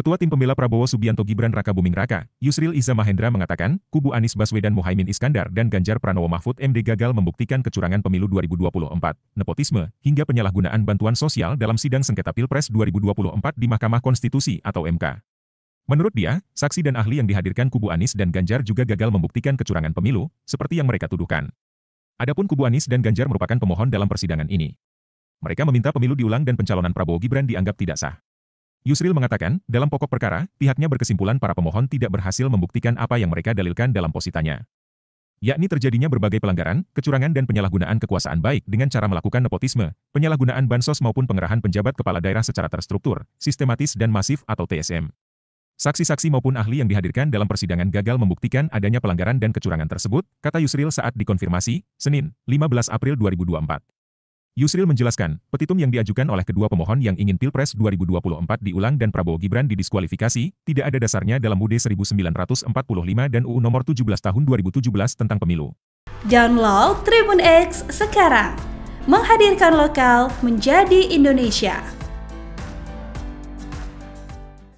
Ketua Tim Pembela Prabowo Subianto Gibran Raka Buming Raka, Yusril Iza Mahendra mengatakan, kubu Anies Baswedan Mohaimin Iskandar dan Ganjar Pranowo Mahfud MD gagal membuktikan kecurangan pemilu 2024, nepotisme, hingga penyalahgunaan bantuan sosial dalam sidang sengketa Pilpres 2024 di Mahkamah Konstitusi atau MK. Menurut dia, saksi dan ahli yang dihadirkan kubu Anies dan Ganjar juga gagal membuktikan kecurangan pemilu, seperti yang mereka tuduhkan. Adapun kubu Anies dan Ganjar merupakan pemohon dalam persidangan ini. Mereka meminta pemilu diulang dan pencalonan Prabowo Gibran dianggap tidak sah. Yusril mengatakan, dalam pokok perkara, pihaknya berkesimpulan para pemohon tidak berhasil membuktikan apa yang mereka dalilkan dalam positanya. Yakni terjadinya berbagai pelanggaran, kecurangan dan penyalahgunaan kekuasaan baik dengan cara melakukan nepotisme, penyalahgunaan bansos maupun pengerahan penjabat kepala daerah secara terstruktur, sistematis dan masif atau TSM. Saksi-saksi maupun ahli yang dihadirkan dalam persidangan gagal membuktikan adanya pelanggaran dan kecurangan tersebut, kata Yusril saat dikonfirmasi, Senin, 15 April 2024. Yusril menjelaskan, petitum yang diajukan oleh kedua pemohon yang ingin Pilpres 2024 diulang dan Prabowo Gibran didiskualifikasi, tidak ada dasarnya dalam UD 1945 dan UU nomor 17 tahun 2017 tentang pemilu. Download Tribun X sekarang, menghadirkan lokal menjadi Indonesia.